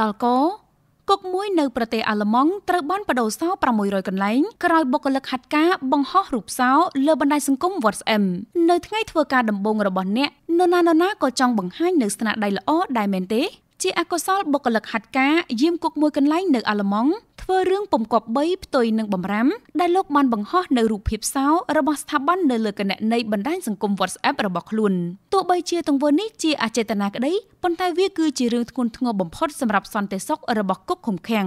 ដល់កោគុកមួយនៅ ប្រទេសអាល្លឺម៉ង់ត្រូវបានបដូរសោ600កន្លែងក្រោយបុគ្គលិកហាត់ការបង្ហោះរូបសោលើបណ្ដាញសង្គម WhatsApp នៅថ្ងៃធ្វើការដំបូងរបស់អ្នកនរណានរណាក៏ចង់បង្ហាញនៅស្នាដៃល្អដែរមែនទេជាអកុសលបុគ្គលិកហាត់ការយាមគុកមួយកន្លែងនៅអាល្លឺម៉ង់ធ្វើរឿងពំគប់3ផ្ទុយនឹងបំរាមដែលលោកបានបង្ហោះនៅរូបភាពសោរបស់ស្ថាប័ននៅលើគណនីបណ្ដាញសង្គម WhatsApp របស់ខ្លួនទោះបីជាទង្វើនេះជាអចេតនាក្តីប៉ុន្តែវាគឺជារឿងធ្ងន់ធ្ងរបំផុតសម្រាប់សន្តិសុខរបស់គុកឃុំឃាំង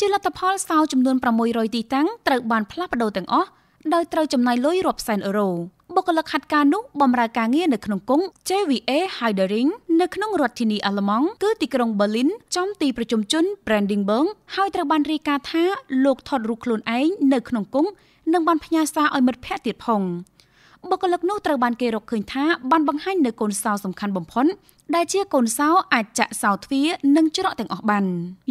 ជាលទ្ធផលសោចំនួន600ទីតាំងត្រូវបានផ្លាស់ប្ដូរទាំងអស់ដោយត្រូវចំណាយលុយរាប់សែនអឺរ៉ូបុគ្គលិកហាត់ការនោះបម្រើការងារនៅក្នុងគុក JVA Hidering នៅក្នុងរដ្ឋធានីអាល្លឺម៉ង់គឺទីក្រុងប៊ឺលីន ចំទីប្រជុំជន Brandenburg ហើយត្រូវបានរាយការណ៍ថាលោកថតរូបខ្លួនឯងនៅក្នុងគុកនិងបានផ្ញើសារឲ្យមិត្តភ័ក្តិទៀតផងបុគ្គលិកនោះត្រូវបានគេរកឃើញថាបានបង្ហាញនៅកូនសោសំខាន់បំផុតដែលជាកូនសោអាចចាក់សោទ្វារនិងច្រកទាំងអស់បាន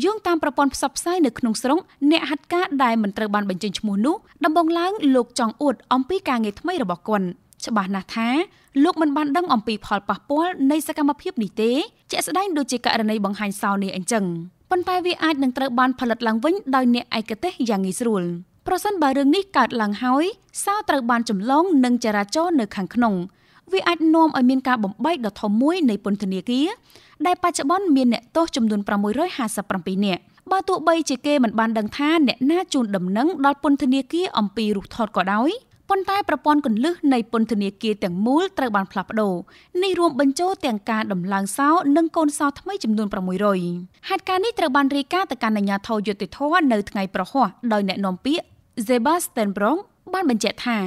យោងតាមប្រព័ន្ធផ្សព្វផ្សាយនៅក្នុងស្រុកអ្នកហាត់ការដែលមិនត្រូវបានបញ្ចេញឈ្មោះនោះដំបងឡើងលោកចង់អួតអំពីការងារថ្មីរបស់គាត់ច្បាស់ណាស់ថាលោកមិនបានដឹងអំពីផលប៉ះពាល់នៃសកម្មភាពនេះទេជាក់ស្ដែងដូចជាករណីបង្ហាញសោនេះអញ្ចឹងប៉ុន្តែវាអាចនឹងត្រូវបានផលិតឡើងវិញដោយអ្នកឯកទេសយ៉ាងងាយស្រួលប្រសិនបើរឿងនេះកើតឡើងហើយសោត្រូវបានចម្លងនឹងចរាចរនៅខាងក្នុងវាអាចនាំឲ្យមានការបំបែកដ៏ធំមួយនៃ ពន្ធនាគារដែលបច្ចុប្បន្នមានអ្នកទោសចំនួន657នាក់បើទោះបីជាគេមិនបានដឹងថាអ្នកណាជូនដំណឹង ដល់ពន្ធនាគារអំពីរូបថតក៏ដោយប៉ុន្តែប្រព័ន្ធគន្លឹះនៃពន្ធនាគារទាំងមូលត្រូវបានផ្លាស់ប្ដូរនេះរួមបញ្ចូលទាំងការដំឡើងសោនិងកូនសោថ្មីចំនួន600ហេតុការណ៍នេះត្រូវបានរាយការណ៍ទៅកាន់អាជ្ញាធរយុតិធធនៅថ្ងៃប្រហ័សដោយអ្នកនាំពាក្យ Sebastian Brong បានបញ្ជាក់ថា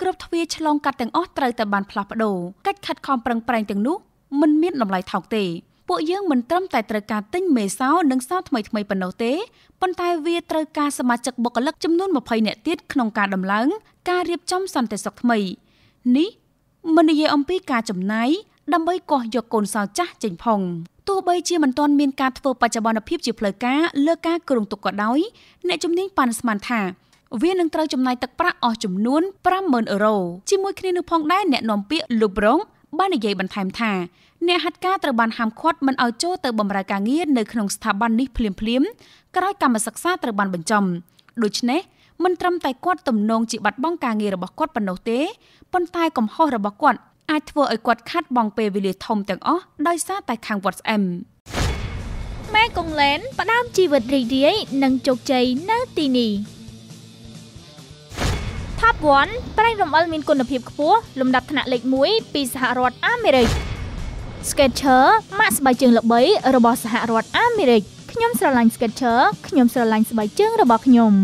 គ្រប់ទ្វារឆ្លងកាត់ទាំងអស់ត្រូវតែបានផ្លាស់ប្ដូរកិច្ចខិតខំប្រឹងប្រែងទាំងនោះមិនមានតម្លៃថោកទេពួកយើងមិនត្រឹមតែត្រូវការទិញមេសោនិងសោថ្មីថ្មីប៉ុណ្ណោះទេប៉ុន្តែវាត្រូវការសមាជិកបុគ្គលិកចំនួន20នាក់ទៀតក្នុងការដំឡើង ការរៀបចំសន្តិសុខថ្មីនេះមិននិយាយអំពីការចំណាយដើម្បីកោះយកកូនសោចាស់ចេញផងទោះបីជាមិនទាន់មានការធ្វើបច្ចុប្បន្នភាពជាផ្លូវការលើការគ្រងទុកក៏ដោយ អ្នកជំនាញប៉ាន់ស្មានថាវានឹងត្រូវចំណាយទឹកប្រាក់អស់ចំនួន50,000អឺរ៉ូជាមួយគ្នានឹងផងដែរអ្នកនាំពាក្យលូប្រុងបាននិយាយបន្ថែមថាអ្នកហាត់ការត្រូវបានហាមឃាត់មិនឲ្យចូលទៅបម្រើការងារនៅក្នុងស្ថាប័ននេះភ្លាមៗក្រោយកម្មសិក្សាត្រូវបានបញ្ចប់ដូច្នេះមិនត្រឹមតែគាត់ទំនងជាបាត់បង់ការងាររបស់គាត់ប៉ុណ្ណោះទេប៉ុន្តែកំហុសរបស់គាត់អាចធ្វើឲ្យគាត់ខាត់បងពេលវេលាធំទាំងអស់ដោយសារតែខាង WhatsApp ម៉ែកុងឡែនផ្ដើមជីវិតរីករាយនិងជោគជ័យនៅទីនេះព័ន្ធប្រេងរំអិលមានគុណភាពខ្ពស់លំដាប់ថ្នាក់លេខ1ពីសហរដ្ឋអាមេរិក Sketcher ម៉ាកស្បែកជើងល្បីរបស់សហរដ្ឋអាមេរិកខ្ញុំស្រឡាញ់ Sketcher ខ្ញុំស្រឡាញ់ស្បែកជើងរបស់ខ្ញុំ